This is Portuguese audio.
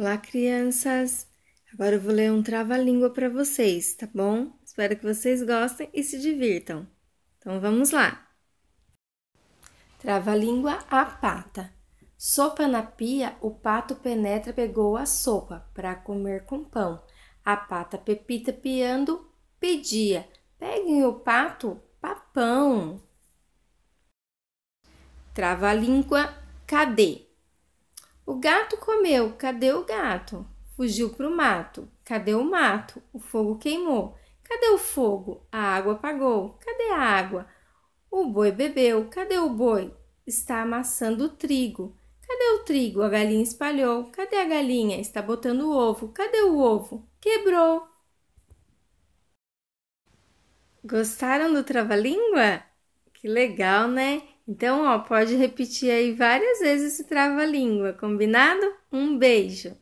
Olá, crianças! Agora eu vou ler um trava-língua para vocês, tá bom? Espero que vocês gostem e se divirtam. Então vamos lá! Trava-língua a pata. Sopa na pia, o pato penetra pegou a sopa para comer com pão. A pata pepita piando pedia: Peguem o pato, papão! Trava-língua, cadê? O gato comeu, cadê o gato? Fugiu para o mato, cadê o mato? O fogo queimou, cadê o fogo? A água apagou, cadê a água? O boi bebeu, cadê o boi? Está amassando o trigo. Cadê o trigo? A galinha espalhou. Cadê a galinha? Está botando o ovo. Cadê o ovo? Quebrou. Gostaram do trava-língua? Que legal, né? Então, ó, pode repetir aí várias vezes esse trava-língua, combinado? Um beijo!